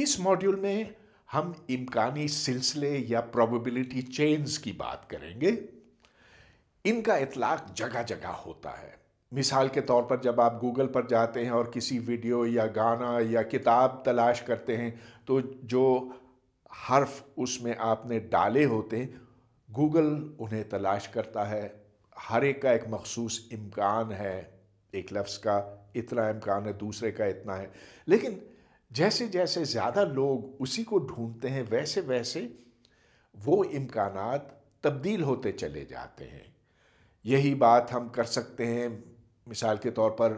इस मॉड्यूल में हम इम्कानी सिलसिले या प्रोबेबिलिटी चेन्स की बात करेंगे इनका इतलाक जगह जगह होता है मिसाल के तौर पर जब आप गूगल पर जाते हैं और किसी वीडियो या गाना या किताब तलाश करते हैं तो जो हर्फ उसमें आपने डाले होते हैं गूगल उन्हें तलाश करता है हर एक का एक मखसूस इम्कान है एक लफ्ज़ का इतना इम्कान है दूसरे का इतना है लेकिन जैसे जैसे ज़्यादा लोग उसी को ढूंढते हैं वैसे वैसे वो इम्कान तब्दील होते चले जाते हैं यही बात हम कर सकते हैं मिसाल के तौर पर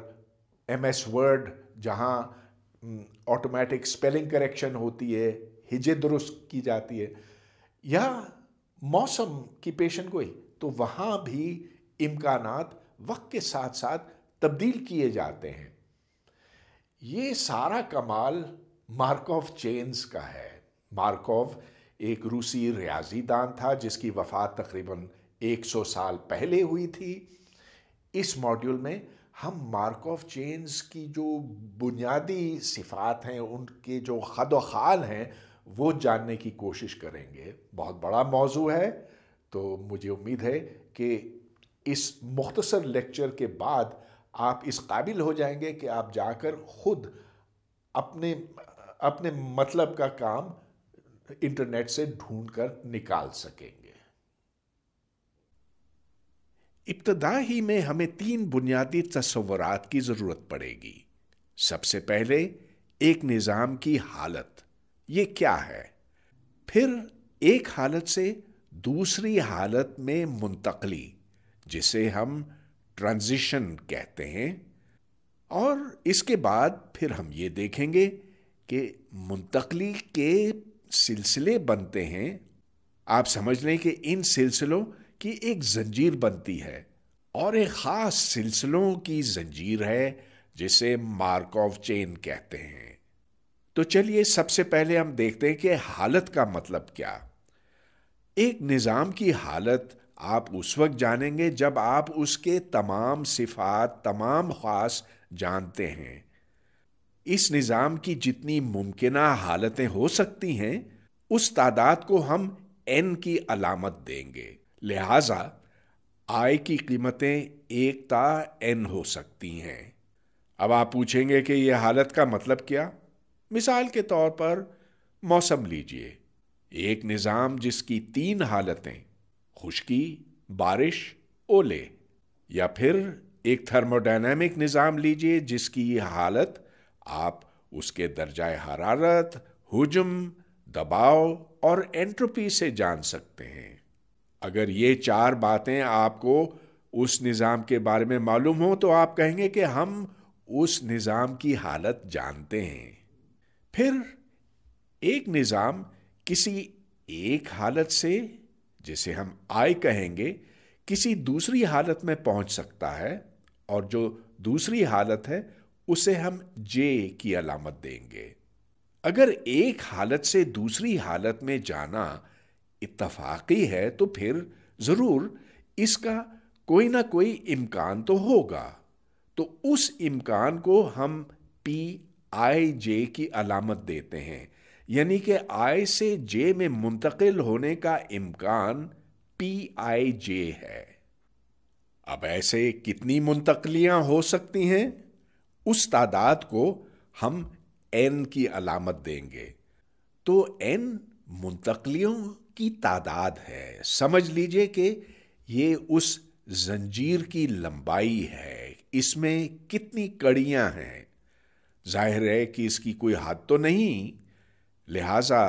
एम एस वर्ड जहाँ ऑटोमेटिक स्पेलिंग करेक्शन होती है हिजे दुरुस्त की जाती है या मौसम की पेशन गोई तो वहाँ भी इम्कान वक्त के साथ साथ तब्दील किए जाते हैं ये सारा कमाल मार्कोव चेन्स का है मार्कोव एक रूसी रियाजी दान था जिसकी वफात तकरीबन 100 साल पहले हुई थी इस मॉड्यूल में हम मार्कोव चेन्स की जो बुनियादी सिफात हैं उनके जो खद खाल हैं वो जानने की कोशिश करेंगे बहुत बड़ा मौजू है तो मुझे उम्मीद है कि इस मुख्तसर लेक्चर के बाद आप इस काबिल हो जाएंगे कि आप जाकर खुद अपने अपने मतलब का काम इंटरनेट से ढूंढ कर निकाल सकेंगे इब्तदा ही में हमें तीन बुनियादी तस्वरत की ज़रूरत पड़ेगी सबसे पहले एक निज़ाम की हालत ये क्या है फिर एक हालत से दूसरी हालत में मुंतकली जिसे हम ट्रांजिशन कहते हैं और इसके बाद फिर हम ये देखेंगे कि मुंतकली के सिलसिले बनते हैं आप समझ लें कि इन सिलसिलों की एक जंजीर बनती है और एक ख़ास सिलसिलों की जंजीर है जिसे मार्कोव चेन कहते हैं तो चलिए सबसे पहले हम देखते हैं कि हालत का मतलब क्या एक निज़ाम की हालत आप उस वक्त जानेंगे जब आप उसके तमाम सिफात तमाम ख़ास जानते हैं इस निज़ाम की जितनी मुमकिन हालतें हो सकती हैं उस तादाद को हम एन की अलामत देंगे लिहाजा आय की कीमतें एकता एन हो सकती हैं अब आप पूछेंगे कि यह हालत का मतलब क्या मिसाल के तौर पर मौसम लीजिए एक निज़ाम जिसकी तीन हालतें खुश्की बारिश ओले या फिर एक थर्मोडायनेमिक निज़ाम लीजिए जिसकी ये हालत आप उसके दर्जा हरारत हुजम दबाव और एंट्रोपी से जान सकते हैं अगर ये चार बातें आपको उस निज़ाम के बारे में मालूम हो तो आप कहेंगे कि हम उस निज़ाम की हालत जानते हैं फिर एक निज़ाम किसी एक हालत से जिसे हम आय कहेंगे किसी दूसरी हालत में पहुंच सकता है और जो दूसरी हालत है उसे हम जे की अलामत देंगे अगर एक हालत से दूसरी हालत में जाना इतफाक़ी है तो फिर ज़रूर इसका कोई ना कोई इम्कान तो होगा तो उस इम्कान को हम पी आई जे की अलामत देते हैं यानी कि आई से जे में मुंतकिल होने का इम्कान पी आई जे है अब ऐसे कितनी मुंतकलियां हो सकती हैं उस तादाद को हम एन की अलामत देंगे तो एन मुंतकलियों की तादाद है समझ लीजिए कि ये उस जंजीर की लंबाई है इसमें कितनी कड़ियां हैं जाहिर है कि इसकी कोई हद तो नहीं लिहाजा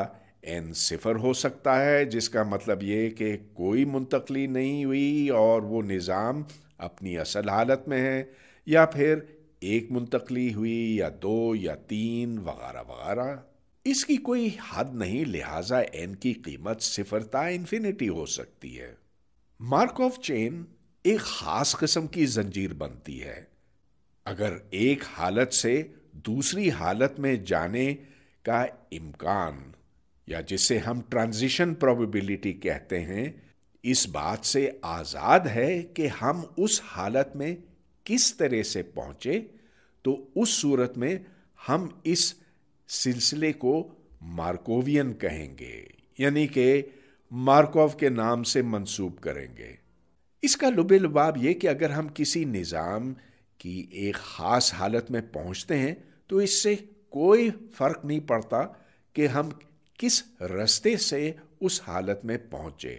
एन सिफर हो सकता है जिसका मतलब ये कि कोई मुंतकली नहीं हुई और वो निज़ाम अपनी असल हालत में है या फिर एक मुंतकली हुई या दो या तीन वगैरह वगैरह इसकी कोई हद नहीं लिहाजा एन की कीमत सिफरता इन्फिनिटी हो सकती है मार्क ऑफ चेन एक ख़ास किस्म की जंजीर बनती है अगर एक हालत से दूसरी हालत में जाने का इम्कान या जिसे हम ट्रांजिशन प्रोबेबिलिटी कहते हैं इस बात से आज़ाद है कि हम उस हालत में किस तरह से पहुंचे तो उस सूरत में हम इस सिलसिले को मार्कोवियन कहेंगे यानी कि मार्कोव के नाम से मंसूब करेंगे इसका लुबे लुबाब ये कि अगर हम किसी निज़ाम की एक ख़ास हालत में पहुंचते हैं तो इससे कोई फर्क नहीं पड़ता कि हम किस रास्ते से उस हालत में पहुंचे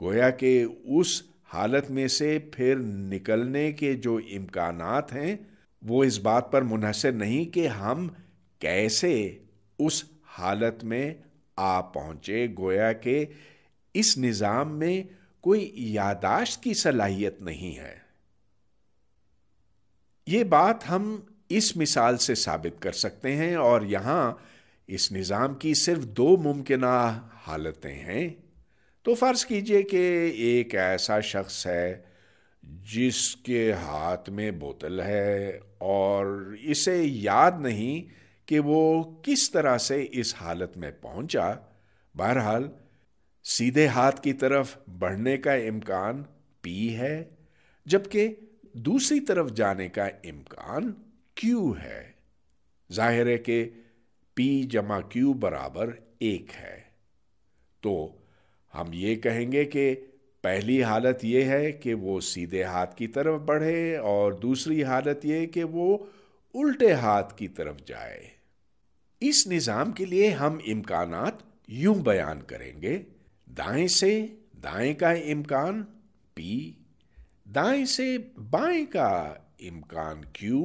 गोया कि उस हालत में से फिर निकलने के जो इम्कान हैं वो इस बात पर मुनहसर नहीं कि हम कैसे उस हालत में आ पहुंचे गोया के इस निज़ाम में कोई यादाश्त की सलाहियत नहीं है ये बात हम इस मिसाल से साबित कर सकते हैं और यहाँ इस निज़ाम की सिर्फ दो मुमकिन हालतें हैं तो फ़र्ज़ कीजिए कि एक ऐसा शख्स है जिसके हाथ में बोतल है और इसे याद नहीं कि वो किस तरह से इस हालत में पहुंचा बहरहाल सीधे हाथ की तरफ बढ़ने का इम्कान पी है जबकि दूसरी तरफ जाने का इम्कान क्यू है जाहिर है कि पी जमा क्यू बराबर एक है तो हम ये कहेंगे कि पहली हालत ये है कि वो सीधे हाथ की तरफ बढ़े और दूसरी हालत ये कि वो उल्टे हाथ की तरफ जाए इस निज़ाम के लिए हम इम्कान यूं बयान करेंगे दाएं से दाएं का इम्कान पी दाएं से बाएं का इम्कान क्यू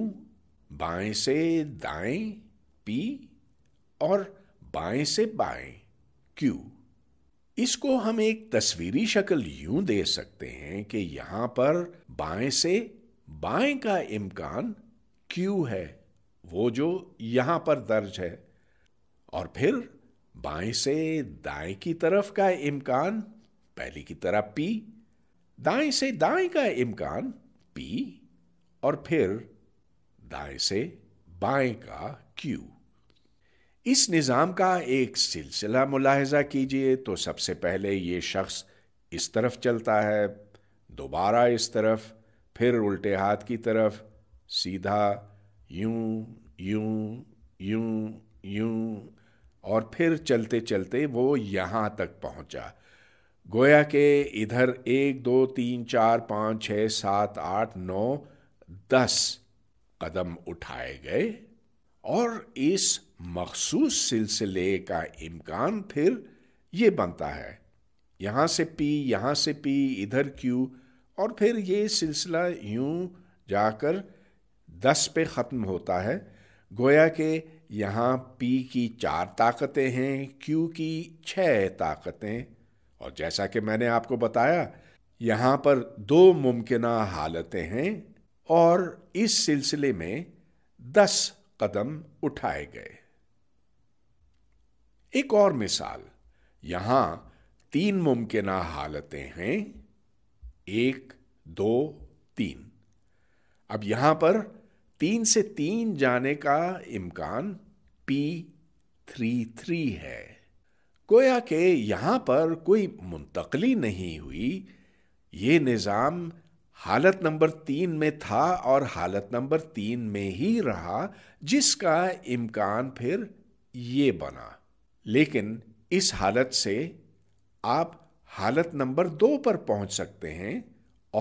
बाएं से दाएं पी और बाएं से बाएं क्यू इसको हम एक तस्वीरी शक्ल यूं दे सकते हैं कि यहां पर बाएं से बाएं का इम्कान क्यू है वो जो यहां पर दर्ज है और फिर बाएं से दाएं की तरफ का इम्कान पहले की तरह पी दाएं से दाएं का इम्कान पी और फिर दाएं से बाएं का क्यू इस निज़ाम का एक सिलसिला मुलाहजा कीजिए तो सबसे पहले ये शख्स इस तरफ चलता है दोबारा इस तरफ फिर उल्टे हाथ की तरफ सीधा यूं यूं यूं यूं और फिर चलते चलते वो यहाँ तक पहुँचा गोया के इधर एक दो तीन चार पाँच छः सात आठ नौ दस कदम उठाए गए और इस मखसूस सिलसिले का इम्कान फिर ये बनता है यहाँ से पी यहाँ से पी इधर क्यों और फिर ये सिलसिला यूं जाकर दस पे ख़त्म होता है गोया के यहाँ पी की चार ताकतें हैं क्यू की छः ताकतें और जैसा कि मैंने आपको बताया यहाँ पर दो मुमकिन हालतें हैं और इस सिलसिले में दस कदम उठाए गए एक और मिसाल यहां तीन मुमकिन हालतें हैं एक दो तीन अब यहां पर तीन से तीन जाने का इम्कान पी थ्री थ्री है गोया के यहां पर कोई मुंतकली नहीं हुई ये निज़ाम हालत नंबर तीन में था और हालत नंबर तीन में ही रहा जिसका इम्कान फिर ये बना लेकिन इस हालत से आप हालत नंबर दो पर पहुंच सकते हैं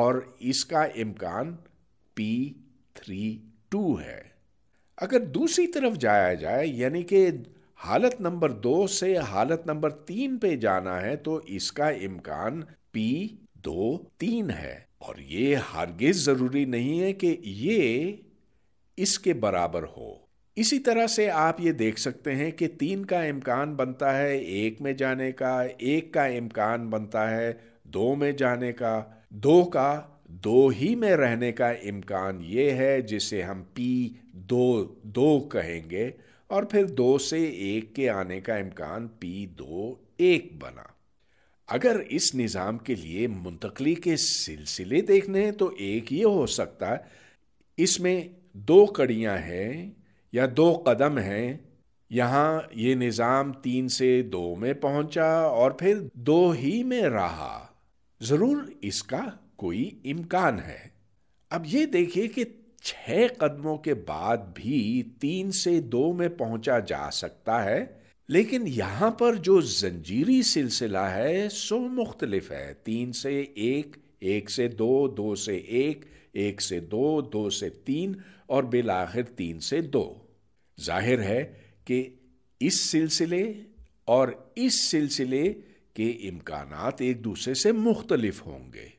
और इसका इम्कान पी थ्री टू है अगर दूसरी तरफ जाया जाए यानी कि हालत नंबर दो से हालत नंबर तीन पे जाना है तो इसका इम्कान पी दो तीन है और ये हरगिज ज़रूरी नहीं है कि ये इसके बराबर हो इसी तरह से आप ये देख सकते हैं कि तीन का इम्कान बनता है एक में जाने का एक का इम्कान बनता है दो में जाने का दो का दो ही में रहने का इम्कान ये है जिसे हम पी दो दो कहेंगे और फिर दो से एक के आने का इम्कान पी दो एक बना अगर इस निज़ाम के लिए मुंतकली के सिलसिले देखने हैं तो एक ये हो सकता है इसमें दो कड़ियाँ हैं या दो कदम हैं यहाँ ये निज़ाम तीन से दो में पहुँचा और फिर दो ही में रहा ज़रूर इसका कोई इम्कान है अब ये देखिए कि छः कदमों के बाद भी तीन से दो में पहुँचा जा सकता है लेकिन यहाँ पर जो जंजीरी सिलसिला है सो मुख्तलिफ है तीन से एक एक से दो दो से एक एक से दो दो से तीन और आखिर तीन से दो जाहिर है कि इस सिलसिले और इस सिलसिले के इम्कान एक दूसरे से मुख्तलिफ होंगे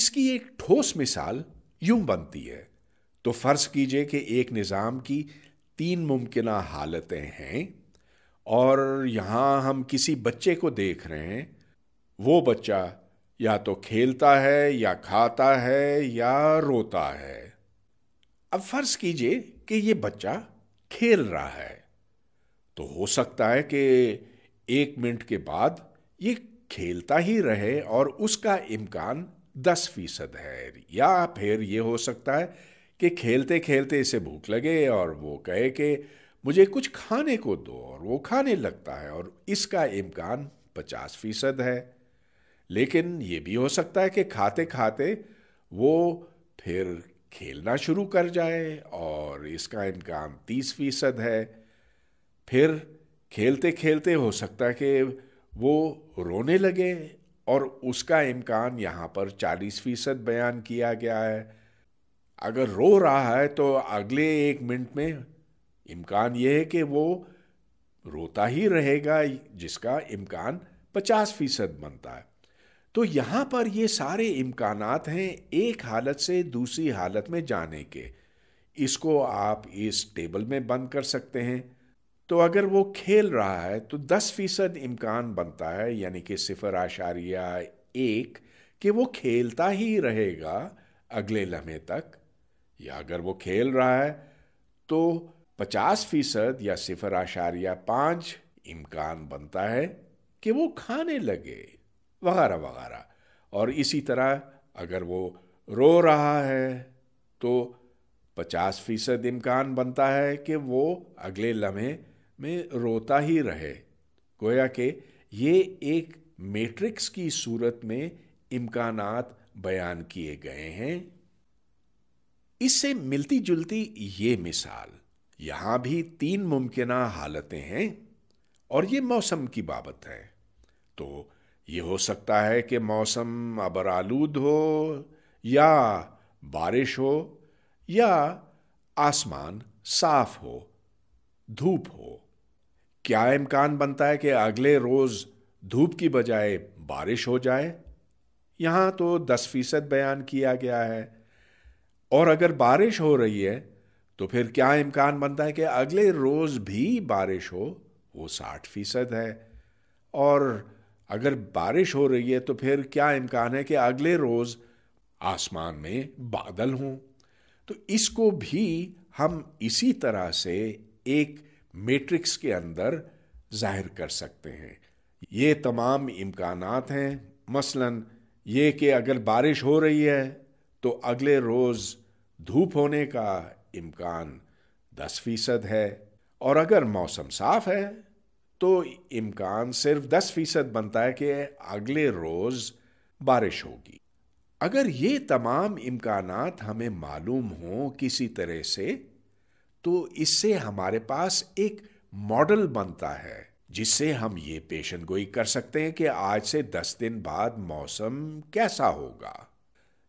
इसकी एक ठोस मिसाल यूं बनती है तो फ़र्ज़ कीजिए कि एक निज़ाम की तीन मुमकिन हालतें हैं और यहाँ हम किसी बच्चे को देख रहे हैं वो बच्चा या तो खेलता है या खाता है या रोता है अब फर्ज कीजिए कि ये बच्चा खेल रहा है तो हो सकता है कि एक मिनट के बाद ये खेलता ही रहे और उसका इम्कान दस फीसद है या फिर ये हो सकता है कि खेलते खेलते इसे भूख लगे और वो कहे कि मुझे कुछ खाने को दो और वो खाने लगता है और इसका इम्कान पचास फीसद है लेकिन ये भी हो सकता है कि खाते खाते वो फिर खेलना शुरू कर जाए और इसका इम्कान तीस फीसद है फिर खेलते खेलते हो सकता है कि वो रोने लगे और उसका इम्कान यहाँ पर चालीस फीसद बयान किया गया है अगर रो रहा है तो अगले एक मिनट में इम्कान ये है कि वो रोता ही रहेगा जिसका इम्कान पचास फीसद बनता है तो यहाँ पर ये सारे इम्कान हैं एक हालत से दूसरी हालत में जाने के इसको आप इस टेबल में बंद कर सकते हैं तो अगर वो खेल रहा है तो दस फीसद इम्कान बनता है यानी कि सिफर आशारिया एक कि वो खेलता ही रहेगा अगले लम्हे तक या अगर वो खेल रहा है तो 50 फीसद या सिफर आशारिया पाँच इम्कान बनता है कि वो खाने लगे वगैरह वगैरह और इसी तरह अगर वो रो रहा है तो 50 फीसद इम्कान बनता है कि वो अगले लम्हे में रोता ही रहे गोया कि ये एक मैट्रिक्स की सूरत में इम्कान बयान किए गए हैं इससे मिलती जुलती ये मिसाल यहां भी तीन मुमकिन हालतें हैं और ये मौसम की बाबत है तो ये हो सकता है कि मौसम अबर आलूद हो या बारिश हो या आसमान साफ हो धूप हो क्या इम्कान बनता है कि अगले रोज धूप की बजाय बारिश हो जाए यहां तो दस फीसद बयान किया गया है और अगर बारिश हो रही है तो फिर क्या इम्कान बनता है कि अगले रोज़ भी बारिश हो वो साठ फीसद है और अगर बारिश हो रही है तो फिर क्या इम्कान है कि अगले रोज़ आसमान में बादल हों तो इसको भी हम इसी तरह से एक मैट्रिक्स के अंदर जाहिर कर सकते हैं ये तमाम इम्कान हैं मसलन ये कि अगर बारिश हो रही है तो अगले रोज़ धूप होने का इम्कान दस फीसद है और अगर मौसम साफ है तो इम्कान सिर्फ दस फीसद बनता है कि अगले रोज़ बारिश होगी अगर ये तमाम इम्कान हमें मालूम हों किसी तरह से तो इससे हमारे पास एक मॉडल बनता है जिससे हम ये पेशन गोई कर सकते हैं कि आज से दस दिन बाद मौसम कैसा होगा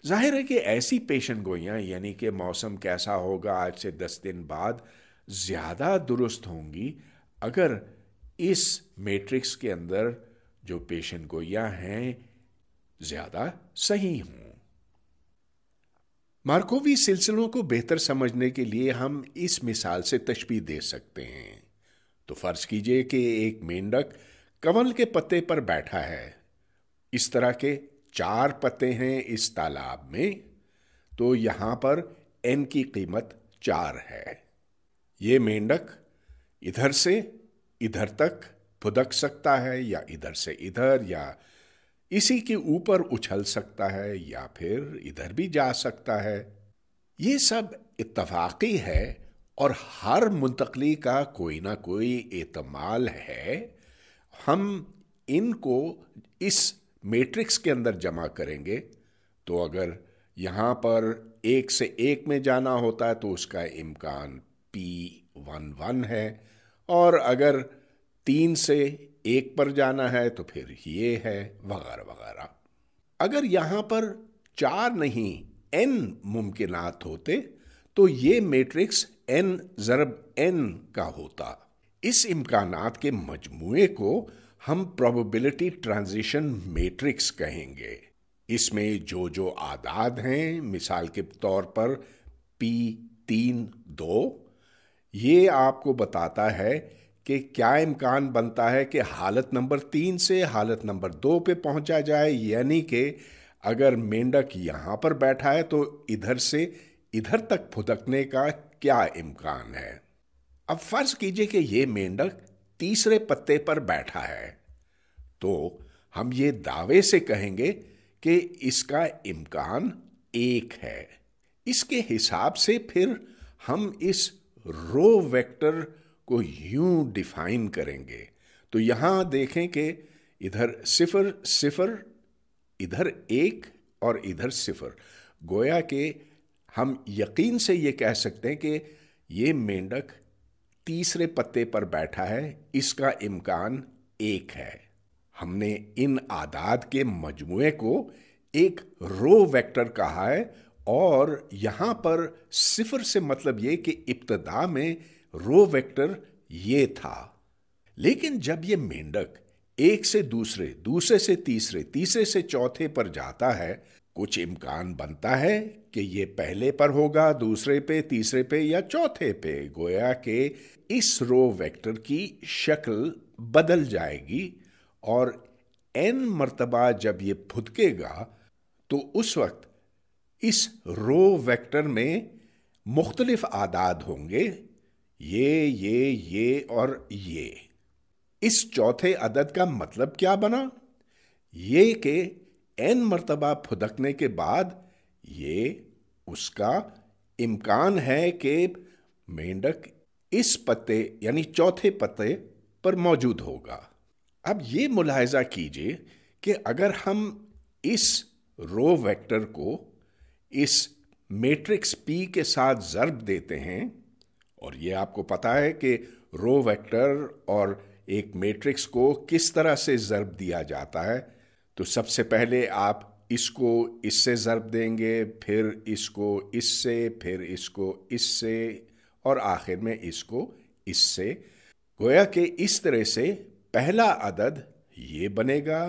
जाहिर है कि ऐसी पेशन गोइयाँ यानी कि मौसम कैसा होगा आज से दस दिन बाद ज़्यादा दुरुस्त होंगी अगर इस मैट्रिक्स के अंदर जो पेशन गोइयाँ हैं ज़्यादा सही हों मार्कोवी सिलसिलों को बेहतर समझने के लिए हम इस मिसाल से तशबी दे सकते हैं तो फर्ज कीजिए कि एक मेंढक कंवल के पत्ते पर बैठा है इस तरह के चार पत्ते हैं इस तालाब में तो यहां पर एन की कीमत चार है ये मेंढक इधर से इधर तक फुदक सकता है या इधर से इधर या इसी के ऊपर उछल सकता है या फिर इधर भी जा सकता है ये सब इतफाक़ी है और हर मुंतकली का कोई ना कोई एतमाल है हम इनको इस मैट्रिक्स के अंदर जमा करेंगे तो अगर यहाँ पर एक से एक में जाना होता है तो उसका इम्कान पी वन वन है और अगर तीन से एक पर जाना है तो फिर ये है वगैरह वगैरह अगर यहाँ पर चार नहीं एन मुमकिनात होते तो ये मैट्रिक्स एन ज़रब एन का होता इस इम्कानात के मजमू को हम प्रोबेबिलिटी ट्रांजिशन मैट्रिक्स कहेंगे इसमें जो जो आदाद हैं मिसाल के तौर पर पी तीन दो ये आपको बताता है कि क्या इम्कान बनता है कि हालत नंबर तीन से हालत नंबर दो पे पहुंचा जाए यानी कि अगर मेंढक यहाँ पर बैठा है तो इधर से इधर तक फुदकने का क्या इम्कान है अब फ़र्ज़ कीजिए कि ये मेंढक तीसरे पत्ते पर बैठा है तो हम ये दावे से कहेंगे कि इसका इम्कान एक है इसके हिसाब से फिर हम इस रो वेक्टर को यूं डिफाइन करेंगे तो यहां देखें कि इधर सिफर सिफर इधर एक और इधर सिफर गोया के हम यकीन से ये कह सकते हैं कि ये मेंढक तीसरे पत्ते पर बैठा है इसका इम्कान एक है हमने इन आदाद के मजमुए को एक रो वेक्टर कहा है और यहाँ पर सिफर से मतलब ये कि इब्तदा में रो वेक्टर ये था लेकिन जब ये मेंढक एक से दूसरे दूसरे से तीसरे तीसरे से चौथे पर जाता है कुछ इम्कान बनता है कि ये पहले पर होगा दूसरे पे तीसरे पे या चौथे पे गोया के इस रो वेक्टर की शक्ल बदल जाएगी और एन मरतबा जब ये फुदकेगा तो उस वक्त इस रो वेक्टर में मुख्तलिफ आदाद होंगे ये ये ये और ये इस चौथे अदद का मतलब क्या बना ये कि एन मरतबा फुदकने के बाद ये उसका इम्कान है कि मेंढक इस पत्ते यानी चौथे पत्ते पर मौजूद होगा अब ये मुलाहजा कीजिए कि अगर हम इस रो वेक्टर को इस मैट्रिक्स पी के साथ ज़र्ब देते हैं और ये आपको पता है कि रो वेक्टर और एक मैट्रिक्स को किस तरह से ज़र्ब दिया जाता है तो सबसे पहले आप इसको इससे ज़र्ब देंगे फिर इसको इससे फिर इसको इससे और आखिर में इसको इससे गोया कि इस तरह से पहला अदद ये बनेगा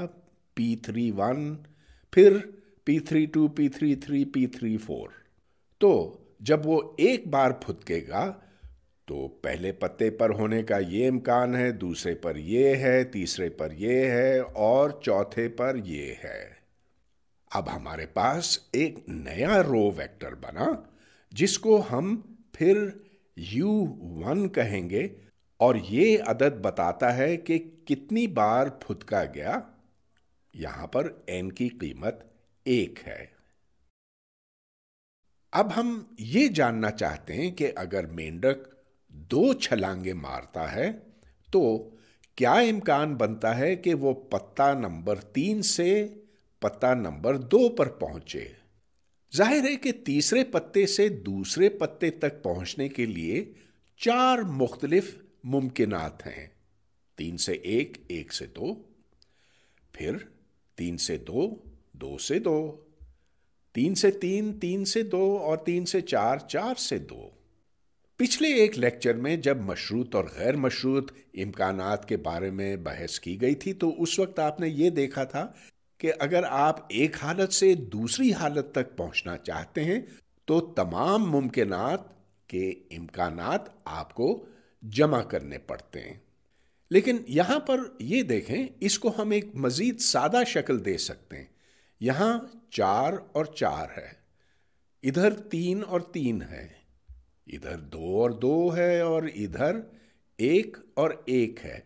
पी थ्री वन फिर P three two P three three P three four तो जब वो एक बार फुदकेगा तो पहले पत्ते पर होने का ये इम्कान है दूसरे पर ये है तीसरे पर ये है और चौथे पर ये है अब हमारे पास एक नया रो वेक्टर बना जिसको हम फिर u1 कहेंगे और ये अदद बताता है कि कितनी बार फुदका गया यहां पर n की कीमत एक है अब हम ये जानना चाहते हैं कि अगर मेंढक दो छलांगे मारता है तो क्या इम्कान बनता है कि वो पत्ता नंबर तीन से पत्ता नंबर दो पर पहुंचे जाहिर है कि तीसरे पत्ते से दूसरे पत्ते तक पहुंचने के लिए चार मुख्तलिफ मुमकिन हैं तीन से एक एक से दो फिर तीन से दो दो से दो तीन से तीन तीन से दो और तीन से चार चार से दो पिछले एक लेक्चर में जब मशरूत और गैर मशरूत इम्कान के बारे में बहस की गई थी तो उस वक्त आपने ये देखा था कि अगर आप एक हालत से दूसरी हालत तक पहुंचना चाहते हैं तो तमाम मुमकिन के इम्कान आपको जमा करने पड़ते हैं लेकिन यहाँ पर ये देखें इसको हम एक मज़ीद सादा शक्ल दे सकते हैं यहाँ चार और चार है इधर तीन और तीन है इधर दो और दो है और इधर एक और एक है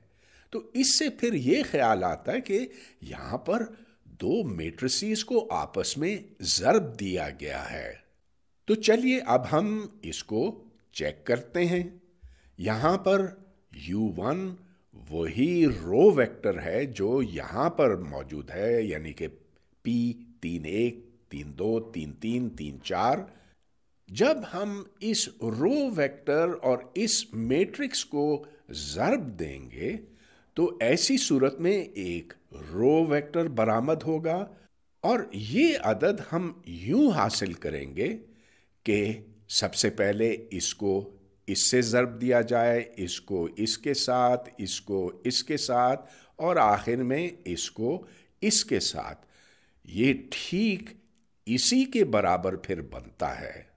तो इससे फिर ये ख्याल आता है कि यहाँ पर दो मेट्रिसेस को आपस में ज़रब दिया गया है तो चलिए अब हम इसको चेक करते हैं यहाँ पर U1 वही रो वेक्टर है जो यहाँ पर मौजूद है यानी कि P तीन एक तीन दो तीन तीन तीन चार जब हम इस रो वेक्टर और इस मैट्रिक्स को ज़रब देंगे तो ऐसी सूरत में एक रो वेक्टर बरामद होगा और ये अदद हम यूं हासिल करेंगे कि सबसे पहले इसको इससे ज़रब दिया जाए इसको इसके साथ इसको इसके साथ और आखिर में इसको इसके साथ ये ठीक इसी के बराबर फिर बनता है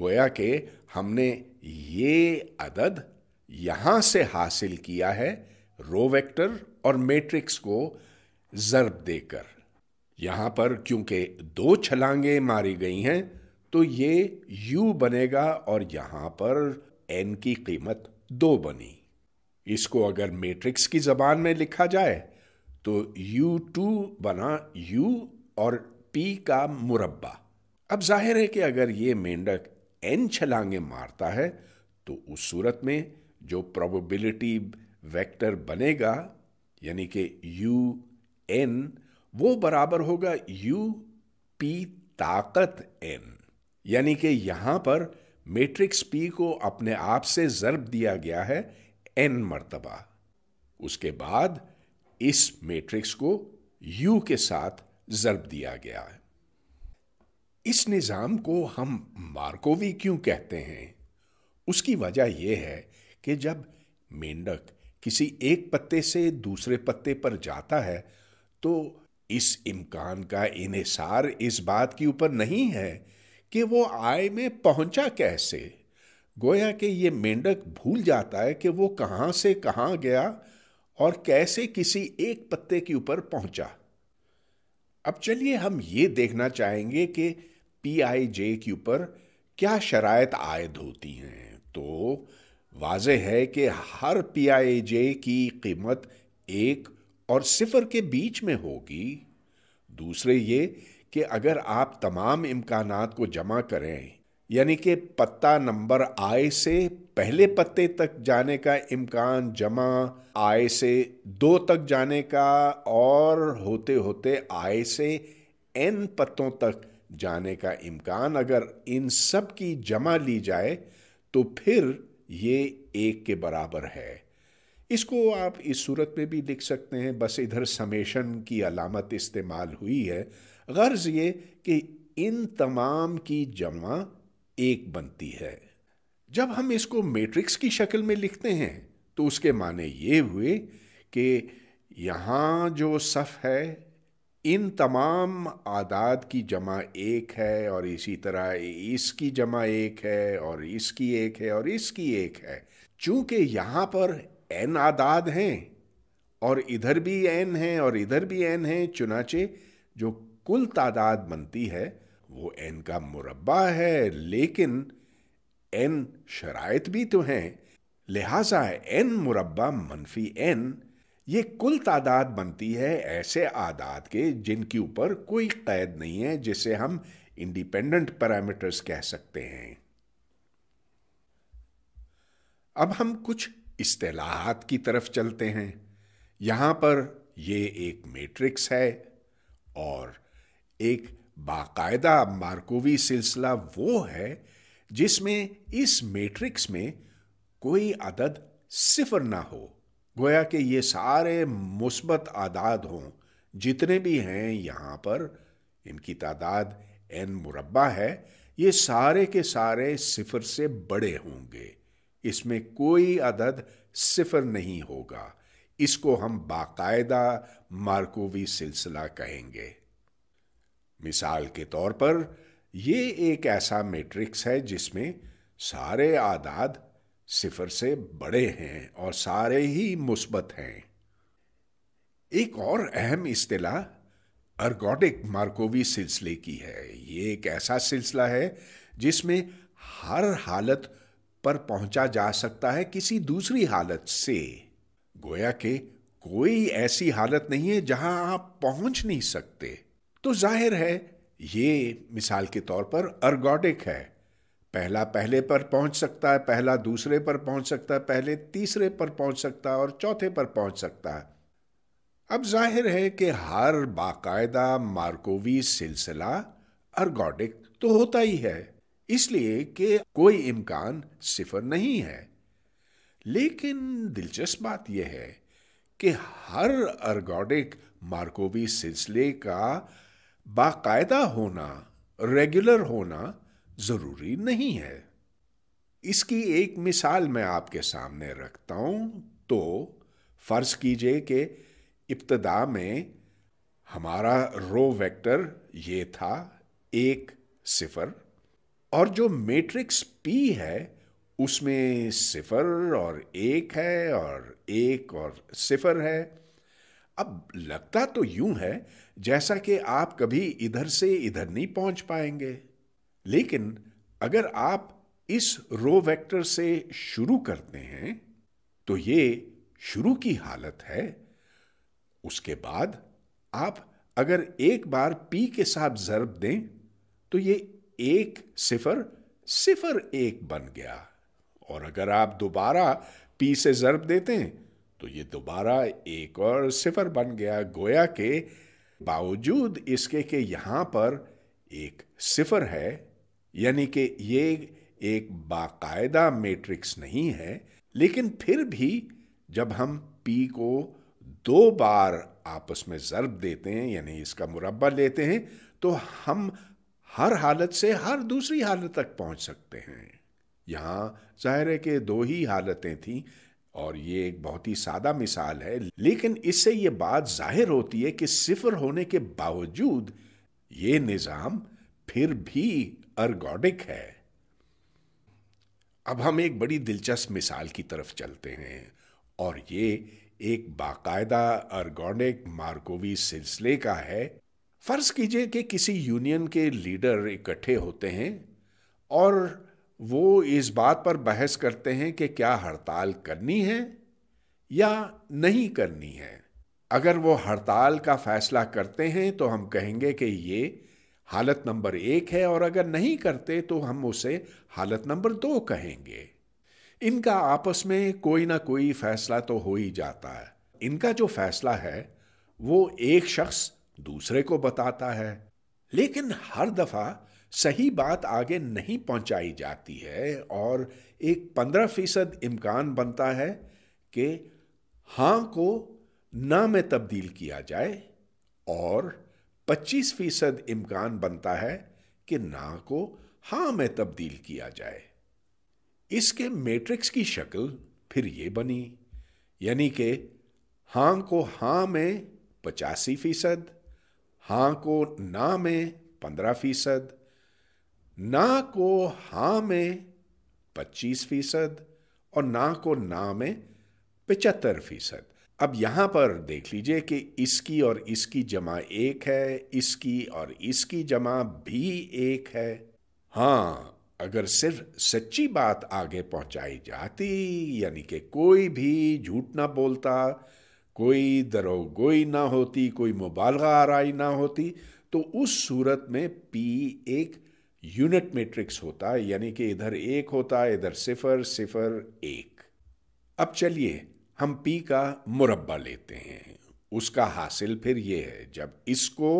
गोया के हमने ये अदद यहाँ से हासिल किया है रो वेक्टर और मैट्रिक्स को ज़रब देकर यहाँ पर क्योंकि दो छलांगे मारी गई हैं तो ये u बनेगा और यहाँ पर n की कीमत दो बनी इसको अगर मैट्रिक्स की जबान में लिखा जाए तो u2 बना u और p का मुरब्बा अब जाहिर है कि अगर ये मेंढक एन छलांगे मारता है तो उस सूरत में जो प्रोबेबिलिटी वेक्टर बनेगा यानी कि यू एन वो बराबर होगा यू पी ताकत एन यानी कि यहां पर मैट्रिक्स पी को अपने आप से जर्ब दिया गया है एन मर्तबा उसके बाद इस मैट्रिक्स को यू के साथ जर्ब दिया गया है इस निज़ाम को हम मार्कोवी क्यों कहते हैं उसकी वजह यह है कि जब मेंढक किसी एक पत्ते से दूसरे पत्ते पर जाता है तो इस इम्कान का इनसार इस बात के ऊपर नहीं है कि वो आय में पहुंचा कैसे गोया कि ये मेंढक भूल जाता है कि वो कहां से कहां गया और कैसे किसी एक पत्ते के ऊपर पहुंचा अब चलिए हम ये देखना चाहेंगे कि पीआईजे के ऊपर क्या शराय आयद होती हैं तो वाज है कि हर पीआईजे की कीमत एक और सिफर के बीच में होगी दूसरे ये कि अगर आप तमाम इम्कान को जमा करें यानी कि पत्ता नंबर आय से पहले पत्ते तक जाने का इम्कान जमा आय से दो तक जाने का और होते होते आय से एन पत्तों तक जाने का इम्कान अगर इन सब की जमा ली जाए तो फिर ये एक के बराबर है इसको आप इस सूरत में भी लिख सकते हैं बस इधर समेशन की अलामत इस्तेमाल हुई है गर्ज ये कि इन तमाम की जमा एक बनती है जब हम इसको मैट्रिक्स की शक्ल में लिखते हैं तो उसके माने ये हुए कि यहाँ जो सफ़ है इन तमाम आदाद की जमा एक है और इसी तरह इसकी जमा एक है और इसकी एक है और इसकी एक है चूंकि यहाँ पर एन आदाद हैं और इधर भी एन है और इधर भी एन है चुनाचे जो कुल तादाद बनती है वो एन का मुरबा है लेकिन एन शराइत भी तो हैं लिहाजा एन मुरबा मनफी एन ये कुल तादाद बनती है ऐसे आदाद के जिनके ऊपर कोई कैद नहीं है जिसे हम इंडिपेंडेंट पैरामीटर्स कह सकते हैं अब हम कुछ इस्तेलाहात की तरफ चलते हैं यहां पर यह एक मैट्रिक्स है और एक बाकायदा मार्कोवी सिलसिला वो है जिसमें इस मैट्रिक्स में कोई अदद सिफर ना हो गोया कि ये सारे मुस्बत आदाद हों जितने भी हैं यहाँ पर इनकी तादाद एन मुरबा है ये सारे के सारे सिफर से बड़े होंगे इसमें कोई अदद सिफर नहीं होगा इसको हम बाकायदा मार्कोवी सिलसिला कहेंगे मिसाल के तौर पर ये एक ऐसा मैट्रिक्स है जिसमें सारे आदाद सिफर से बड़े हैं और सारे ही मुस्बत हैं एक और अहम इस्तेला अर्गोटिक मार्कोवी सिलसिले की है ये एक ऐसा सिलसिला है जिसमें हर हालत पर पहुंचा जा सकता है किसी दूसरी हालत से गोया के कोई ऐसी हालत नहीं है जहां आप पहुंच नहीं सकते तो जाहिर है ये मिसाल के तौर पर अर्गोटिक है पहला पहले पर पहुंच सकता है पहला दूसरे पर पहुंच सकता है पहले तीसरे पर पहुंच सकता है और चौथे पर पहुंच सकता है अब जाहिर है कि हर बाकायदा मार्कोवी सिलसिला अर्गोडिक तो होता ही है इसलिए कि कोई इम्कान सिफर नहीं है लेकिन दिलचस्प बात यह है कि हर अर्गोडिक मार्कोवी सिलसिले का बाकायदा होना रेगुलर होना जरूरी नहीं है इसकी एक मिसाल मैं आपके सामने रखता हूं तो फर्ज कीजिए कि इब्तदा में हमारा रो वेक्टर ये था एक सिफर और जो मैट्रिक्स पी है उसमें सिफर और एक है और एक और सिफर है अब लगता तो यूं है जैसा कि आप कभी इधर से इधर नहीं पहुंच पाएंगे लेकिन अगर आप इस रो वेक्टर से शुरू करते हैं तो ये शुरू की हालत है उसके बाद आप अगर एक बार पी के साथ जरब दें तो ये एक सिफर सिफर एक बन गया और अगर आप दोबारा पी से जरब देते हैं तो ये दोबारा एक और सिफर बन गया गोया के बावजूद इसके के यहाँ पर एक सिफर है यानी कि ये एक बाकायदा मैट्रिक्स नहीं है लेकिन फिर भी जब हम पी को दो बार आपस में ज़रब देते हैं यानी इसका मुरबा लेते हैं तो हम हर हालत से हर दूसरी हालत तक पहुंच सकते हैं यहाँ जाहिर है कि दो ही हालतें थीं और ये एक बहुत ही सादा मिसाल है लेकिन इससे ये बात जाहिर होती है कि सिफर होने के बावजूद ये निज़ाम फिर भी अर्गोडिक है अब हम एक बड़ी दिलचस्प मिसाल की तरफ चलते हैं और ये एक बाकायदा अर्गोनिक मार्कोवी सिलसिले का है फर्ज कीजिए कि किसी यूनियन के लीडर इकट्ठे होते हैं और वो इस बात पर बहस करते हैं कि क्या हड़ताल करनी है या नहीं करनी है अगर वो हड़ताल का फैसला करते हैं तो हम कहेंगे कि ये हालत नंबर एक है और अगर नहीं करते तो हम उसे हालत नंबर दो कहेंगे इनका आपस में कोई ना कोई फैसला तो हो ही जाता है इनका जो फैसला है वो एक शख्स दूसरे को बताता है लेकिन हर दफा सही बात आगे नहीं पहुंचाई जाती है और एक पंद्रह फीसद इम्कान बनता है कि हाँ को ना में तब्दील किया जाए और पच्चीस फीसद इम्कान बनता है कि ना को हाँ में तब्दील किया जाए इसके मैट्रिक्स की शक्ल फिर ये बनी यानी कि हाँ को हाँ में पचासी फीसद हाँ को ना में पंद्रह फीसद ना को हाँ में पच्चीस फीसद और ना को ना में पचहत्तर फीसद अब यहाँ पर देख लीजिए कि इसकी और इसकी जमा एक है इसकी और इसकी जमा भी एक है हाँ अगर सिर्फ सच्ची बात आगे पहुंचाई जाती यानी कि कोई भी झूठ ना बोलता कोई दरोगोई ना होती कोई मुबालगा आरई ना होती तो उस सूरत में पी एक यूनिट मैट्रिक्स होता यानी कि इधर एक होता इधर सिफर सिफर एक अब चलिए हम पी का मुरब्बा लेते हैं उसका हासिल फिर ये है जब इसको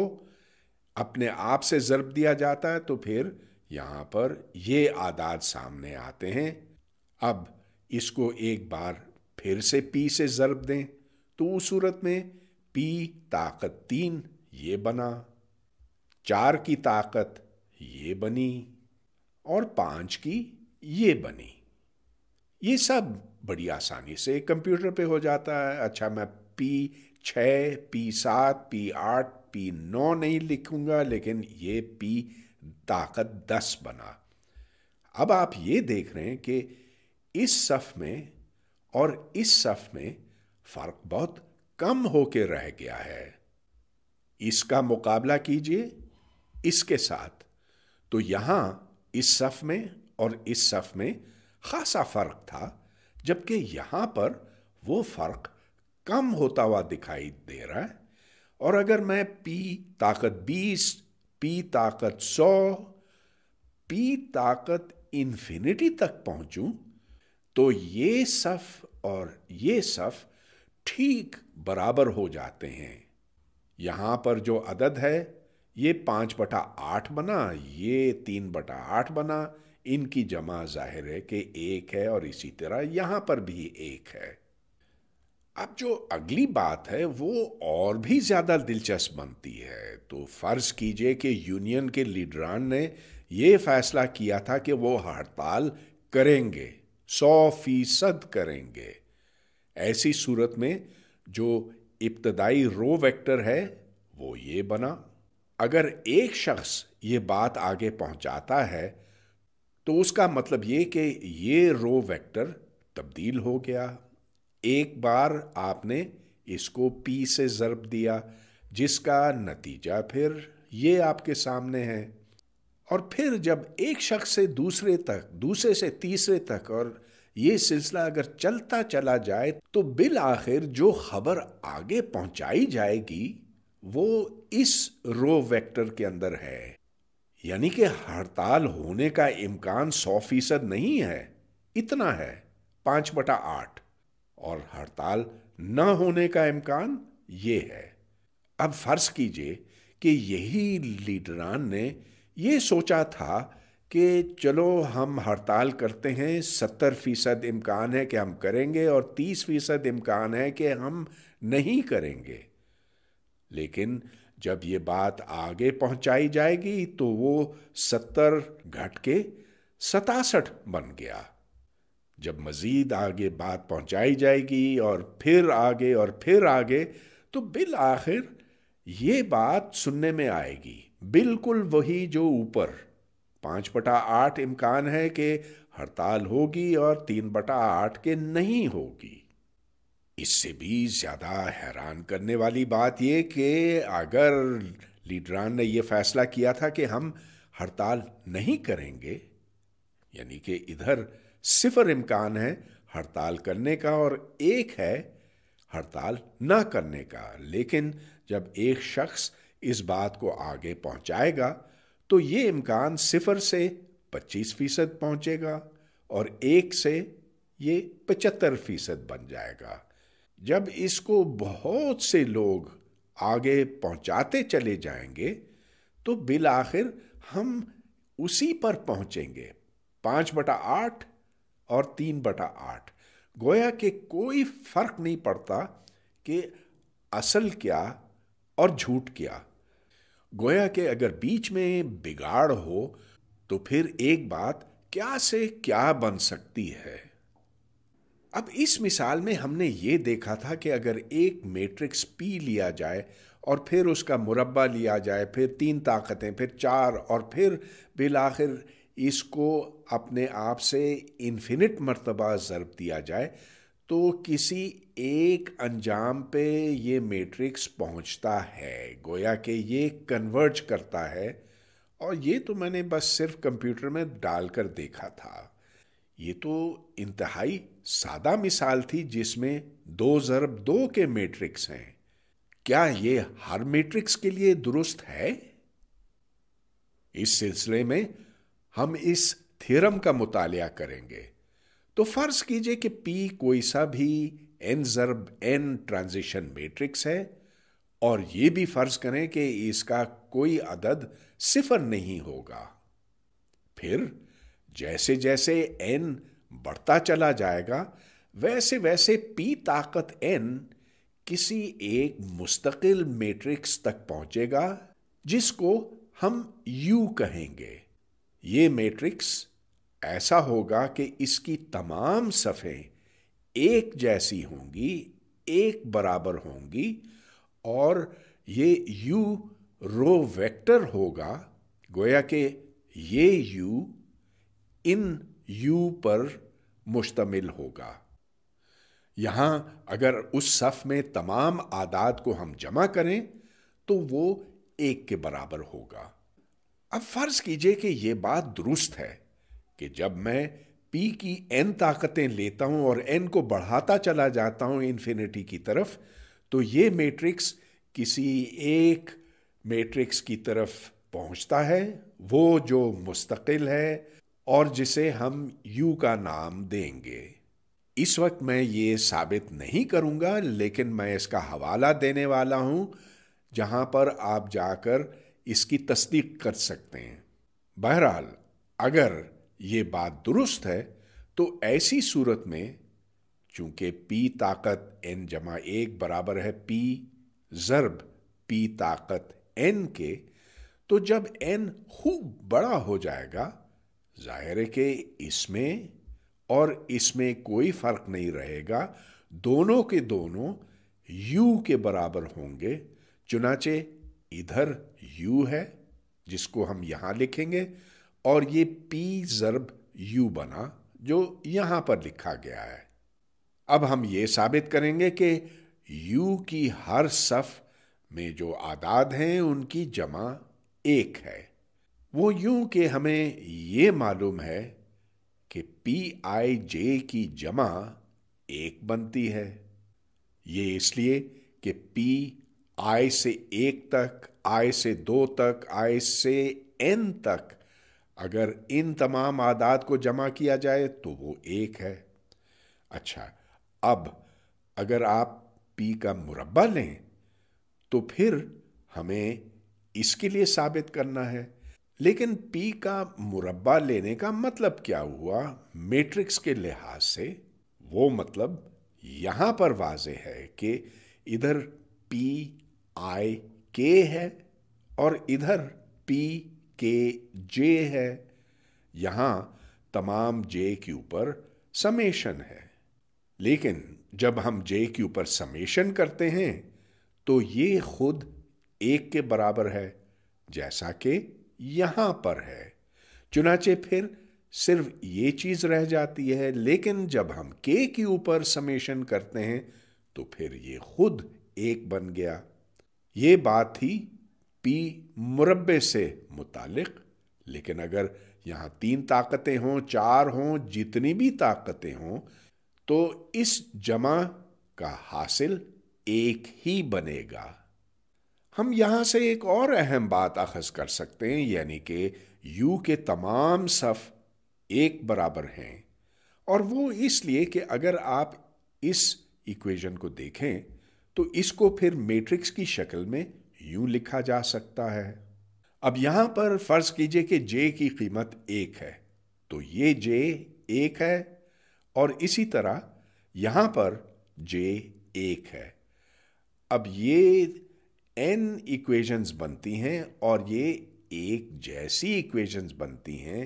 अपने आप से ज़रब दिया जाता है तो फिर यहाँ पर ये आदाद सामने आते हैं अब इसको एक बार फिर से पी से ज़रब दें तो उस सूरत में पी ताकत तीन ये बना चार की ताकत ये बनी और पाँच की ये बनी ये सब बड़ी आसानी से कंप्यूटर पे हो जाता है अच्छा मैं पी छः पी सात पी आठ पी नौ नहीं लिखूंगा लेकिन ये पी ताकत दस बना अब आप ये देख रहे हैं कि इस सफ में और इस सफ में फर्क बहुत कम होकर रह गया है इसका मुकाबला कीजिए इसके साथ तो यहां इस सफ में और इस सफ में खासा फर्क था जबकि यहाँ पर वो फ़र्क कम होता हुआ दिखाई दे रहा है और अगर मैं पी ताकत 20 पी ताकत 100 पी ताकत इन्फिनिटी तक पहुँचूँ तो ये सफ़ और ये सफ़ ठीक बराबर हो जाते हैं यहाँ पर जो अदद है ये पाँच बटा आठ बना ये तीन बटा आठ बना इनकी जमा जाहिर है कि एक है और इसी तरह यहां पर भी एक है अब जो अगली बात है वो और भी ज़्यादा दिलचस्प बनती है तो फ़र्ज़ कीजिए कि यूनियन के लीडरान ने यह फैसला किया था कि वो हड़ताल करेंगे सौ फीसद करेंगे ऐसी सूरत में जो इब्तदाई रो वेक्टर है वो ये बना अगर एक शख्स ये बात आगे पहुंचाता है तो उसका मतलब ये कि ये रो वेक्टर तब्दील हो गया एक बार आपने इसको पी से ज़रब दिया जिसका नतीजा फिर ये आपके सामने है और फिर जब एक शख्स से दूसरे तक दूसरे से तीसरे तक और ये सिलसिला अगर चलता चला जाए तो बिल आखिर जो खबर आगे पहुंचाई जाएगी वो इस रो वेक्टर के अंदर है यानी कि हड़ताल होने का इम्कान सौ फीसद नहीं है इतना है पांच बटा आठ और हड़ताल न होने का इम्कान ये है अब फर्ज कीजिए कि यही लीडरान ने ये सोचा था कि चलो हम हड़ताल करते हैं सत्तर फीसद इम्कान है कि हम करेंगे और तीस फीसद इम्कान है कि हम नहीं करेंगे लेकिन जब ये बात आगे पहुंचाई जाएगी तो वो सत्तर घट के सतासठ बन गया जब मजीद आगे बात पहुंचाई जाएगी और फिर आगे और फिर आगे तो बिल आखिर ये बात सुनने में आएगी बिल्कुल वही जो ऊपर पाँच बटा आठ इम्कान है कि हड़ताल होगी और तीन बटा आठ के नहीं होगी इससे भी ज़्यादा हैरान करने वाली बात ये कि अगर लीडरान ने यह फैसला किया था कि हम हड़ताल नहीं करेंगे यानी कि इधर सिफर इम्कान है हड़ताल करने का और एक है हड़ताल ना करने का लेकिन जब एक शख्स इस बात को आगे पहुंचाएगा तो ये इम्कान सिफर से 25 फीसद पहुँचेगा और एक से ये 75 फीसद बन जाएगा जब इसको बहुत से लोग आगे पहुंचाते चले जाएंगे तो बिल आखिर हम उसी पर पहुंचेंगे पांच बटा आठ और तीन बटा आठ गोया के कोई फर्क नहीं पड़ता कि असल क्या और झूठ क्या गोया के अगर बीच में बिगाड़ हो तो फिर एक बात क्या से क्या बन सकती है अब इस मिसाल में हमने ये देखा था कि अगर एक मैट्रिक्स पी लिया जाए और फिर उसका मुरबा लिया जाए फिर तीन ताकतें फिर चार और फिर बिलाखिर इसको अपने आप से इन्फिनिट मरतबा ज़रब दिया जाए तो किसी एक अंजाम पे ये मैट्रिक्स पहुंचता है गोया कि ये कन्वर्ज करता है और ये तो मैंने बस सिर्फ कंप्यूटर में डाल कर देखा था ये तो इंतहाई सादा मिसाल थी जिसमें दो जरब दो के मैट्रिक्स हैं क्या ये हर मैट्रिक्स के लिए दुरुस्त है इस सिलसिले में हम इस थ्योरम का मुतालिया करेंगे तो फर्ज कीजिए कि P कोई सा भी एन जरब एन ट्रांजिशन मैट्रिक्स है और ये भी फर्ज करें कि इसका कोई अदद सिफर नहीं होगा फिर जैसे जैसे एन बढ़ता चला जाएगा वैसे वैसे पी ताकत एन किसी एक मुस्तकिल मैट्रिक्स तक पहुंचेगा जिसको हम यू कहेंगे ये मैट्रिक्स ऐसा होगा कि इसकी तमाम सफ़ें एक जैसी होंगी एक बराबर होंगी और ये यू रो वेक्टर होगा गोया कि ये यू इन यू पर मुश्तमिल होगा यहाँ अगर उस सफ़ में तमाम आदाद को हम जमा करें तो वो एक के बराबर होगा अब फ़र्ज़ कीजिए कि ये बात दुरुस्त है कि जब मैं पी की एन ताकतें लेता हूँ और एन को बढ़ाता चला जाता हूँ इन्फिनिटी की तरफ तो ये मैट्रिक्स किसी एक मैट्रिक्स की तरफ पहुंचता है वो जो मुस्तकिल है और जिसे हम यू का नाम देंगे इस वक्त मैं ये साबित नहीं करूंगा लेकिन मैं इसका हवाला देने वाला हूं जहां पर आप जाकर इसकी तस्दीक कर सकते हैं बहरहाल अगर ये बात दुरुस्त है तो ऐसी सूरत में चूंकि पी ताकत एन जमा एक बराबर है पी ज़रब पी ताकत एन के तो जब एन खूब बड़ा हो जाएगा जाहिर है कि इसमें और इसमें कोई फ़र्क नहीं रहेगा दोनों के दोनों u के बराबर होंगे चुनाचे इधर u है जिसको हम यहाँ लिखेंगे और ये p ज़रब u बना जो यहाँ पर लिखा गया है अब हम ये साबित करेंगे कि u की हर सफ़ में जो आदाद हैं उनकी जमा एक है वो यूं कि हमें ये मालूम है कि पी आई जे की जमा एक बनती है ये इसलिए कि पी आई से एक तक आई से दो तक आई से एन तक अगर इन तमाम आदात को जमा किया जाए तो वो एक है अच्छा अब अगर आप पी का मुरबा लें तो फिर हमें इसके लिए साबित करना है लेकिन पी का मुरब्बा लेने का मतलब क्या हुआ मैट्रिक्स के लिहाज से वो मतलब यहाँ पर वाज है कि इधर पी आई के है और इधर पी के जे है यहाँ तमाम जे के ऊपर समेशन है लेकिन जब हम जे के ऊपर समेशन करते हैं तो ये खुद एक के बराबर है जैसा कि यहां पर है चुनाचे फिर सिर्फ ये चीज रह जाती है लेकिन जब हम के के ऊपर समेशन करते हैं तो फिर ये खुद एक बन गया ये बात थी पी मुरबे से मुतालिक लेकिन अगर यहां तीन ताकतें हों चार हों जितनी भी ताकतें हों तो इस जमा का हासिल एक ही बनेगा हम यहाँ से एक और अहम बात अखज कर सकते हैं यानी कि यू के तमाम सफ़ एक बराबर हैं और वो इसलिए कि अगर आप इस इक्वेशन को देखें तो इसको फिर मैट्रिक्स की शक्ल में यू लिखा जा सकता है अब यहां पर फर्ज कीजिए कि जे की कीमत एक है तो ये जे एक है और इसी तरह यहां पर जे एक है अब ये एन इक्वेशंस बनती हैं और ये एक जैसी इक्वेशंस बनती हैं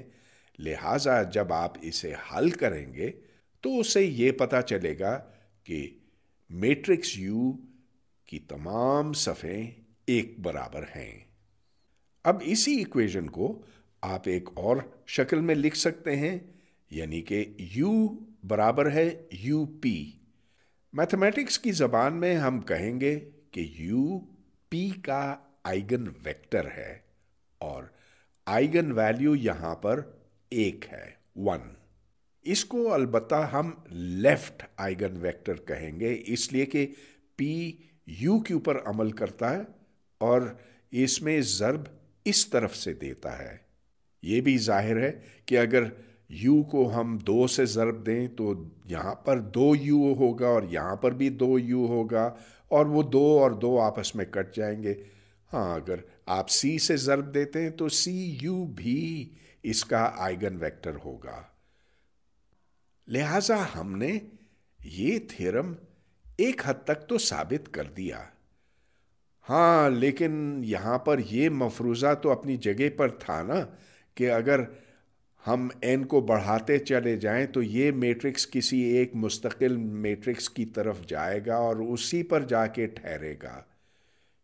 लिहाजा जब आप इसे हल करेंगे तो उसे ये पता चलेगा कि मैट्रिक्स यू की तमाम सफ़ें एक बराबर हैं अब इसी इक्वेशन को आप एक और शक्ल में लिख सकते हैं यानी कि u बराबर है यू पी मैथमेटिक्स की ज़बान में हम कहेंगे कि u पी का आइगन वेक्टर है और आइगन वैल्यू यहां पर एक है वन इसको अलबत्ता हम लेफ्ट आइगन वेक्टर कहेंगे इसलिए कि पी यू के ऊपर अमल करता है और इसमें जर्ब इस तरफ से देता है ये भी जाहिर है कि अगर यू को हम दो से जर्ब दें तो यहाँ पर दो यू होगा और यहाँ पर भी दो यू होगा और वो दो और दो आपस में कट जाएंगे हाँ अगर आप सी से ज़रब देते हैं तो सी यू भी इसका आइगन वेक्टर होगा लिहाजा हमने ये थ्योरम एक हद तक तो साबित कर दिया हाँ लेकिन यहां पर यह मफरूज़ा तो अपनी जगह पर था ना कि अगर हम एन को बढ़ाते चले जाएं तो ये मैट्रिक्स किसी एक मुस्तकिल मैट्रिक्स की तरफ जाएगा और उसी पर जाके ठहरेगा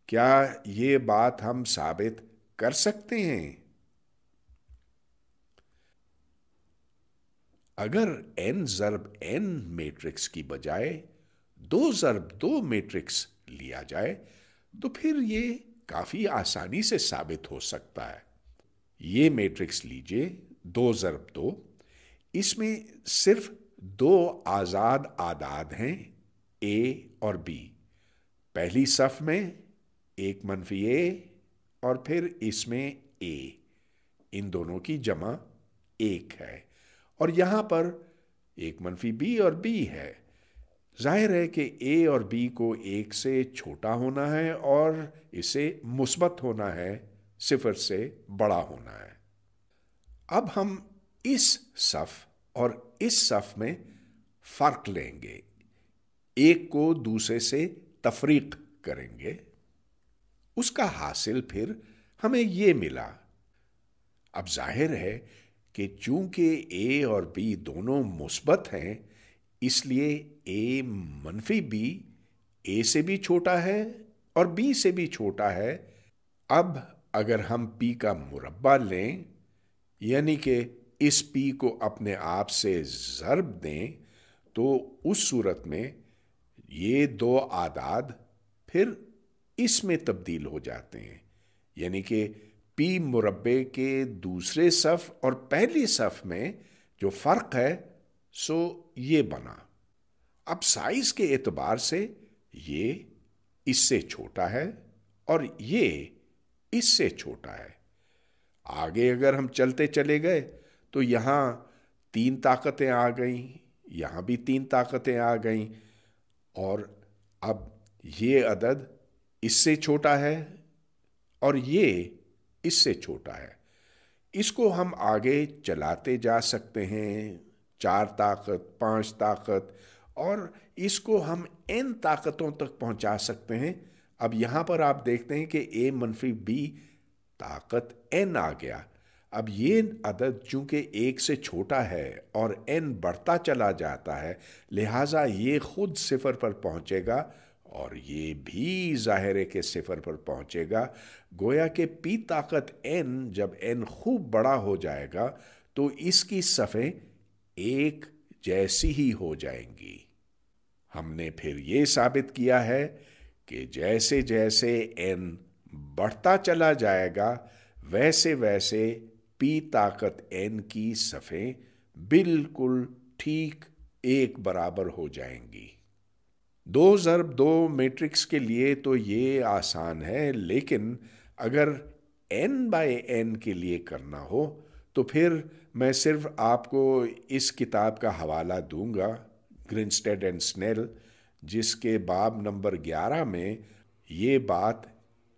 क्या ये बात हम साबित कर सकते हैं अगर एन जर्ब एन मैट्रिक्स की बजाय दो जर्ब दो मैट्रिक्स लिया जाए तो फिर ये काफ़ी आसानी से साबित हो सकता है ये मैट्रिक्स लीजिए दो ज़रब दो इसमें सिर्फ दो आज़ाद आदाद हैं ए और बी पहली सफ में एक मनफी ए और फिर इसमें ए इन दोनों की जमा एक है और यहां पर एक मनफी बी और बी है जाहिर है कि ए और बी को एक से छोटा होना है और इसे मुस्बत होना है सिफर से बड़ा होना है अब हम इस सफ और इस सफ में फर्क लेंगे एक को दूसरे से तफरीक करेंगे उसका हासिल फिर हमें ये मिला अब जाहिर है कि चूंकि ए और बी दोनों मुस्बत हैं इसलिए ए मनफी बी ए से भी छोटा है और बी से भी छोटा है अब अगर हम पी का मुरब्बा लें यानी कि इस पी को अपने आप से ज़रब दें तो उस सूरत में ये दो आदाद फिर इसमें तब्दील हो जाते हैं यानी कि पी मुरबे के दूसरे सफ़ और पहले सफ़ में जो फ़र्क है सो ये बना अब साइज़ के एतबार से ये इससे छोटा है और ये इससे छोटा है आगे अगर हम चलते चले गए तो यहाँ तीन ताकतें आ गईं यहाँ भी तीन ताकतें आ गईं और अब ये अदद इससे छोटा है और ये इससे छोटा है इसको हम आगे चलाते जा सकते हैं चार ताकत पांच ताकत और इसको हम एन ताकतों तक पहुंचा सकते हैं अब यहाँ पर आप देखते हैं कि ए मनफी बी ताकत एन आ गया अब ये अदद चूंकि एक से छोटा है और एन बढ़ता चला जाता है लिहाजा ये खुद सिफर पर पहुंचेगा और ये भी ज़ाहिर के सिफर पर पहुंचेगा गोया के पी ताकत एन जब एन खूब बड़ा हो जाएगा तो इसकी सफे एक जैसी ही हो जाएंगी हमने फिर ये साबित किया है कि जैसे जैसे एन बढ़ता चला जाएगा वैसे वैसे पी ताकत एन की सफ़ें बिल्कुल ठीक एक बराबर हो जाएंगी दो ज़रब दो मैट्रिक्स के लिए तो ये आसान है लेकिन अगर एन बाय एन के लिए करना हो तो फिर मैं सिर्फ आपको इस किताब का हवाला दूंगा ग्रिंस्टेड एंड स्नेल जिसके बाब नंबर 11 में ये बात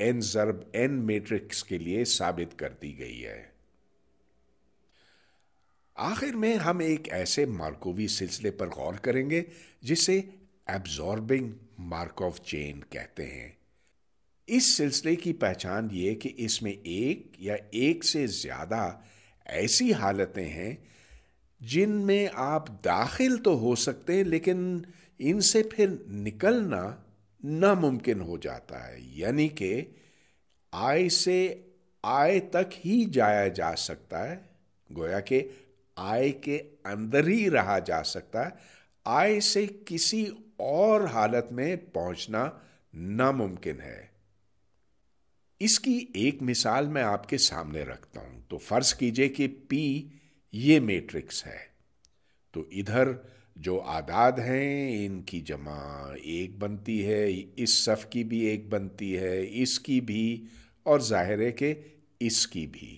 एन जर्ब एन मैट्रिक्स के लिए साबित कर दी गई है आखिर में हम एक ऐसे मार्कोवी सिलसिले पर गौर करेंगे जिसे एब्जॉर्बिंग मार्कोव चेन कहते हैं इस सिलसिले की पहचान ये कि इसमें एक या एक से ज़्यादा ऐसी हालतें हैं जिनमें आप दाखिल तो हो सकते हैं लेकिन इनसे फिर निकलना नामुमकिन हो जाता है यानी कि आय से आय तक ही जाया जा सकता है गोया के आय के अंदर ही रहा जा सकता है आय से किसी और हालत में पहुंचना नामुमकिन है इसकी एक मिसाल मैं आपके सामने रखता हूं तो फर्ज कीजिए कि पी ये मैट्रिक्स है तो इधर जो आदाद हैं इनकी जमा एक बनती है इस सफ़ की भी एक बनती है इसकी भी और ज़ाहिर है कि इसकी भी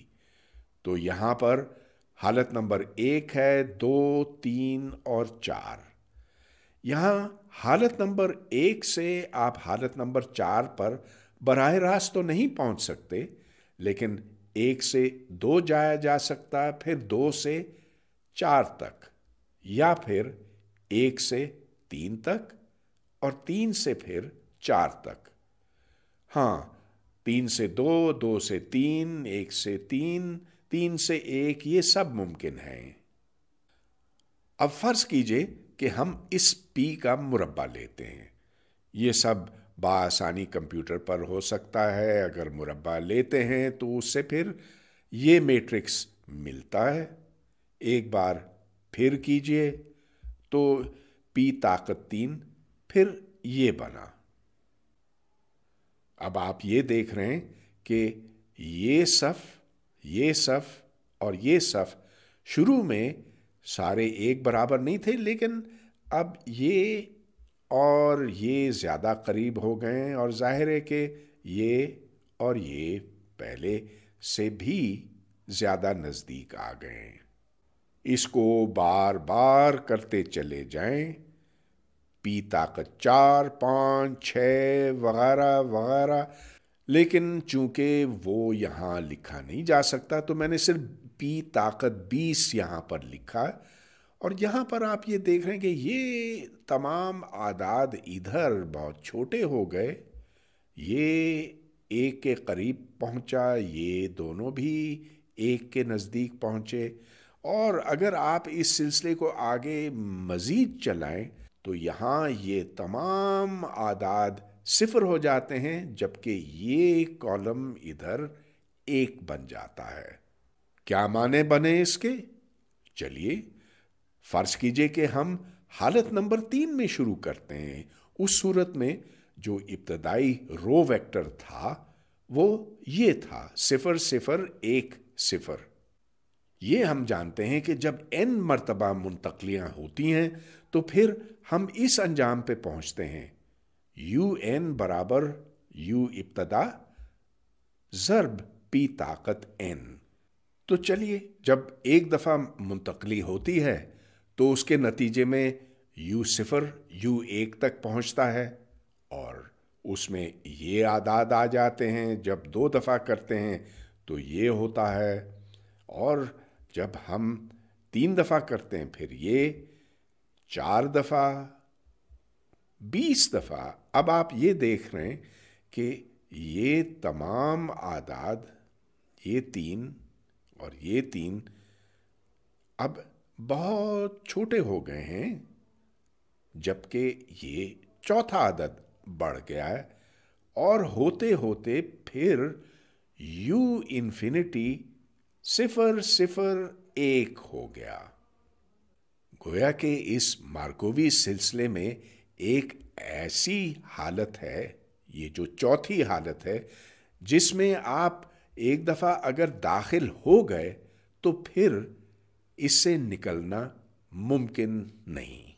तो यहाँ पर हालत नंबर एक है दो तीन और चार यहाँ हालत नंबर एक से आप हालत नंबर चार पर बरह रास्त तो नहीं पहुँच सकते लेकिन एक से दो जाया जा सकता है फिर दो से चार तक या फिर एक से तीन तक और तीन से फिर चार तक हाँ तीन से दो दो से तीन एक से तीन तीन से एक ये सब मुमकिन है अब फर्ज कीजिए कि हम इस पी का मुरब्बा लेते हैं ये सब बासानी कंप्यूटर पर हो सकता है अगर मुरब्बा लेते हैं तो उससे फिर ये मैट्रिक्स मिलता है एक बार फिर कीजिए तो पी ताकत तीन फिर ये बना अब आप ये देख रहे हैं कि ये सफ़ ये सफ़ और ये सफ़ शुरू में सारे एक बराबर नहीं थे लेकिन अब ये और ये ज़्यादा करीब हो गए और जाहिर है कि ये और ये पहले से भी ज़्यादा नज़दीक आ गए हैं इसको बार बार करते चले जाएं पी ताकत चार पाँच छ वगैरह वगैरह लेकिन चूंकि वो यहाँ लिखा नहीं जा सकता तो मैंने सिर्फ पी ताकत बीस यहाँ पर लिखा और यहाँ पर आप ये देख रहे हैं कि ये तमाम आदाद इधर बहुत छोटे हो गए ये एक के करीब पहुँचा ये दोनों भी एक के नज़दीक पहुँचे और अगर आप इस सिलसिले को आगे मज़ीद चलाएं तो यहाँ ये तमाम आदाद सिफर हो जाते हैं जबकि ये कॉलम इधर एक बन जाता है क्या माने बने इसके चलिए फ़र्ज़ कीजिए कि हम हालत नंबर तीन में शुरू करते हैं उस सूरत में जो इब्तदाई रो वेक्टर था वो ये था सिफर सिफर एक सिफर ये हम जानते हैं कि जब एन मरतबा मुंतकलियाँ होती हैं तो फिर हम इस अंजाम पे पहुंचते हैं यू एन बराबर यू इब्तदा ज़रब पी ताकत एन तो चलिए जब एक दफ़ा मुंतकली होती है तो उसके नतीजे में यू सिफर यू एक तक पहुंचता है और उसमें ये आदाद आ जाते हैं जब दो दफ़ा करते हैं तो ये होता है और जब हम तीन दफ़ा करते हैं फिर ये चार दफ़ा बीस दफ़ा अब आप ये देख रहे हैं कि ये तमाम आदाद ये तीन और ये तीन अब बहुत छोटे हो गए हैं जबकि ये चौथा आदत बढ़ गया है और होते होते फिर यू इन्फिनिटी सिफर सिफर एक हो गया गोया के इस मार्कोवी सिलसिले में एक ऐसी हालत है ये जो चौथी हालत है जिसमें आप एक दफ़ा अगर दाखिल हो गए तो फिर इससे निकलना मुमकिन नहीं